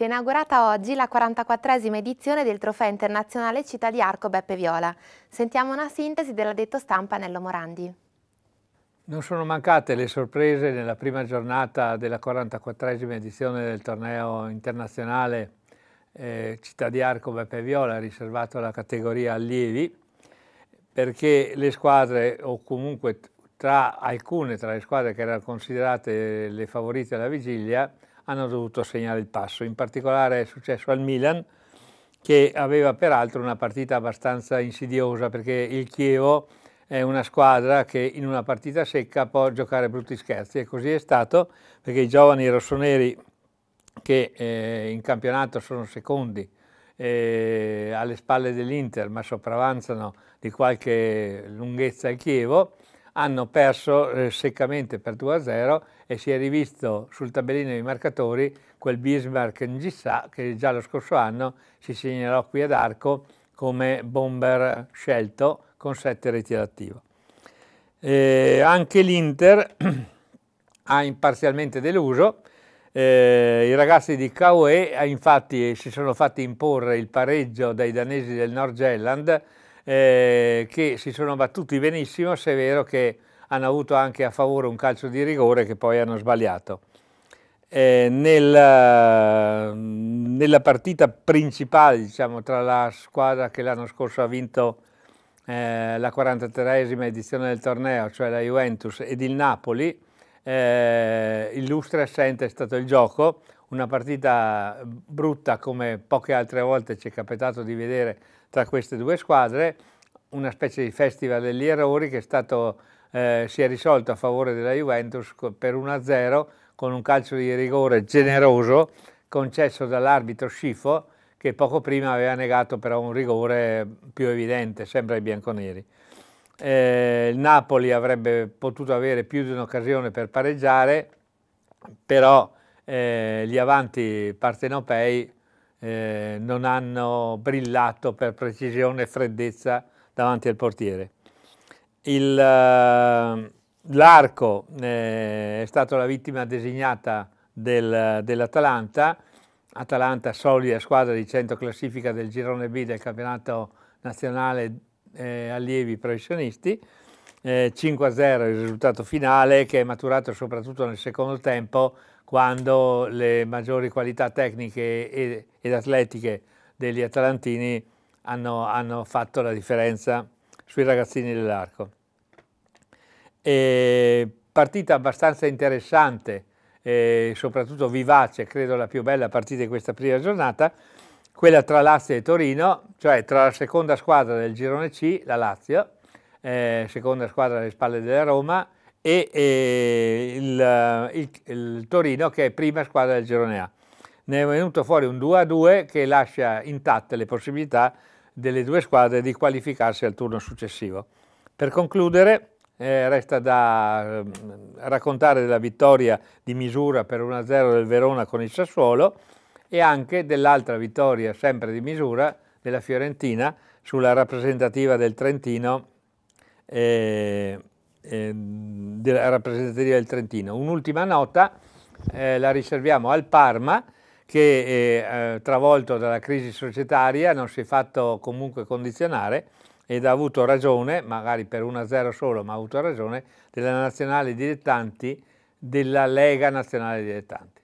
Si è inaugurata oggi la 44esima edizione del Trofeo Internazionale Città di Arco Beppe Viola. Sentiamo una sintesi dell'addetto stampa Nello Morandi. Non sono mancate le sorprese nella prima giornata della 44esima edizione del torneo internazionale eh, Città di Arco Beppe Viola, riservato alla categoria allievi, perché le squadre, o comunque tra alcune tra le squadre che erano considerate le favorite alla vigilia, hanno dovuto segnare il passo. In particolare è successo al Milan, che aveva peraltro una partita abbastanza insidiosa perché il Chievo è una squadra che in una partita secca può giocare brutti scherzi e così è stato perché i giovani rossoneri che eh, in campionato sono secondi eh, alle spalle dell'Inter ma sopravanzano di qualche lunghezza il Chievo hanno perso eh, seccamente per 2-0 e si è rivisto sul tabellino dei marcatori quel Bismarck Ngissà che già lo scorso anno si segnalò qui ad Arco come bomber scelto con 7 reti all'attivo. Eh, anche l'Inter ha imparzialmente deluso, eh, i ragazzi di Kaue eh, infatti si sono fatti imporre il pareggio dai danesi del Norgelland eh, che si sono battuti benissimo se è vero che hanno avuto anche a favore un calcio di rigore che poi hanno sbagliato. Eh, nel, eh, nella partita principale diciamo, tra la squadra che l'anno scorso ha vinto eh, la 43esima edizione del torneo, cioè la Juventus, ed il Napoli, eh, illustre assente è stato il gioco, una partita brutta come poche altre volte ci è capitato di vedere tra queste due squadre, una specie di festival degli errori che è stato eh, si è risolto a favore della Juventus per 1-0 con un calcio di rigore generoso concesso dall'arbitro Scifo che poco prima aveva negato però un rigore più evidente, sempre ai bianconeri. Eh, il Napoli avrebbe potuto avere più di un'occasione per pareggiare, però eh, gli avanti partenopei eh, non hanno brillato per precisione e freddezza davanti al portiere. Eh, l'arco eh, è stato la vittima designata del, dell'Atalanta, Atalanta solida squadra di centro classifica del girone B del campionato nazionale eh, allievi professionisti, eh, 5-0 il risultato finale che è maturato soprattutto nel secondo tempo quando le maggiori qualità tecniche ed, ed atletiche degli atalantini hanno, hanno fatto la differenza sui ragazzini dell'Arco. Partita abbastanza interessante, eh, soprattutto vivace, credo la più bella partita di questa prima giornata, quella tra Lazio e Torino, cioè tra la seconda squadra del girone C, la Lazio, eh, seconda squadra alle spalle della Roma, e, e eh, il, il, il, Torino che è prima squadra del girone A. Ne è venuto fuori un 2-2 che lascia intatte le possibilità delle due squadre di qualificarsi al turno successivo. Per concludere, eh, resta da eh, raccontare della vittoria di misura per 1-0 del Verona con il Sassuolo e anche dell'altra vittoria sempre di misura della Fiorentina sulla rappresentativa del Trentino, eh, eh rappresentativa del Trentino. Un'ultima nota eh, la riserviamo al Parma che eh, eh, travolto dalla crisi societaria non si è fatto comunque condizionare ed ha avuto ragione, magari per 1-0 solo, ma ha avuto ragione, della nazionale dilettanti, della Lega Nazionale Dilettanti.